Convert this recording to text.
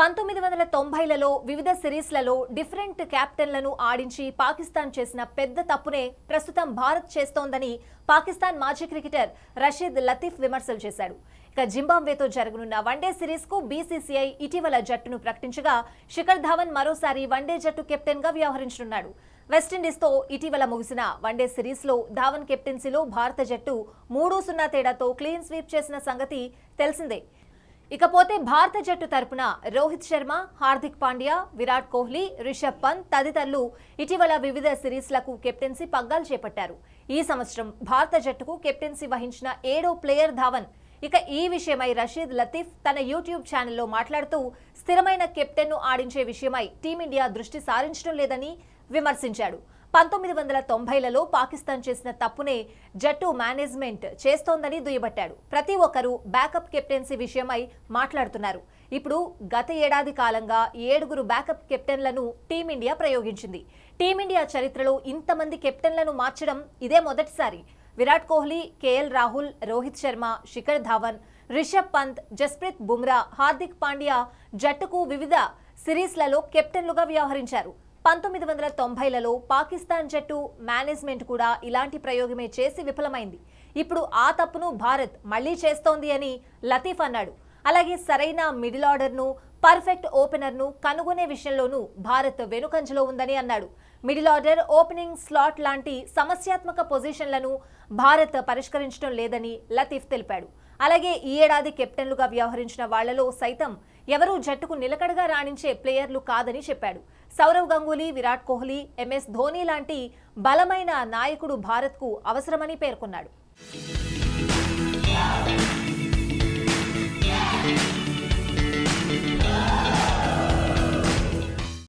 పంతొమ్మిది వందల తొంభైలలో వివిధ సిరీస్లలో డిఫరెంట్ క్యాప్టెన్లను ఆడించి పాకిస్తాన్ చేసిన పెద్ద తప్పునే ప్రస్తుతం భారత్ చేస్తోందని పాకిస్తాన్ మాజీ క్రికెటర్ రషీద్ లతీఫ్ విమర్శలు చేశాడు ఇక జింబాబ్వేతో జరగనున్న వన్డే సిరీస్ కు బీసీసీఐ ఇటీవల జట్టును ప్రకటించగా శిఖర్ ధావన్ మరోసారి వన్డే జట్టు కెప్టెన్ గా వ్యవహరించనున్నాడు వెస్టిండీస్తో ఇటీవల ముగిసిన వన్డే సిరీస్లో ధావన్ కెప్టెన్సీలో భారత జట్టు మూడు సున్నా తేడాతో క్లీన్ స్వీప్ చేసిన సంగతి తెలిసిందే ఇకపోతే భారత జట్టు తరపున రోహిత్ శర్మ హార్దిక్ పాండ్యా విరాట్ కోహ్లీ రిషబ్ పంత్ తదితరులు ఇటీవల వివిధ సిరీస్లకు కెప్టెన్సీ పగ్గాలు చేపట్టారు ఈ సంవత్సరం భారత జట్టుకు కెప్టెన్సీ వహించిన ఏడో ప్లేయర్ ధావన్ ఇక ఈ విషయమై రషీద్ లతీఫ్ తన యూట్యూబ్ ఛానల్లో మాట్లాడుతూ స్థిరమైన కెప్టెన్ను ఆడించే విషయమై టీమిండియా దృష్టి సారించడం లేదని విమర్శించాడు పంతొమ్మిది వందల తొంభైలలో పాకిస్తాన్ చేసిన తప్పునే జట్టు మేనేజ్మెంట్ చేస్తోందని దుయ్యబట్టాడు ప్రతి ఒక్కరూ బ్యాకప్ కెప్టెన్సీ విషయమై మాట్లాడుతున్నారు ఇప్పుడు గత ఏడాది కాలంగా ఏడుగురు బ్యాకప్ కెప్టెన్లను టీమిండియా ప్రయోగించింది టీమిండియా చరిత్రలో ఇంతమంది కెప్టెన్లను మార్చడం ఇదే మొదటిసారి విరాట్ కోహ్లీ కేఎల్ రాహుల్ రోహిత్ శర్మ శిఖర్ ధావన్ రిషబ్ పంత్ జస్ప్రీత్ బుమ్రా హార్దిక్ పాండ్యా జట్టుకు వివిధ సిరీస్లలో కెప్టెన్లుగా వ్యవహరించారు పంతొమ్మిది వందల తొంభైలలో పాకిస్తాన్ జట్టు మేనేజ్మెంట్ కూడా ఇలాంటి ప్రయోగమే చేసి విఫలమైంది ఇప్పుడు ఆ తప్పును భారత్ మళ్లీ చేస్తోంది అని లతీఫ్ అన్నాడు అలాగే సరైన మిడిల్ ఆర్డర్ను పర్ఫెక్ట్ ఓపెనర్ను కనుగొనే విషయంలోనూ భారత్ వెనుకంజలో ఉందని అన్నాడు మిడిల్ ఆర్డర్ ఓపెనింగ్ స్లాట్ లాంటి సమస్యాత్మక పొజిషన్లను భారత్ పరిష్కరించడం లేదని లతీఫ్ తెలిపాడు అలాగే ఈ ఏడాది కెప్టెన్లుగా వ్యవహరించిన వాళ్లలో సైతం ఎవరూ జట్టుకు నిలకడగా రాణించే ప్లేయర్లు కాదని చెప్పాడు సౌరవ్ గంగూలీ విరాట్ కోహ్లీ ఎంఎస్ ధోని లాంటి బలమైన నాయకుడు భారత్కు అవసరమని పేర్కొన్నాడు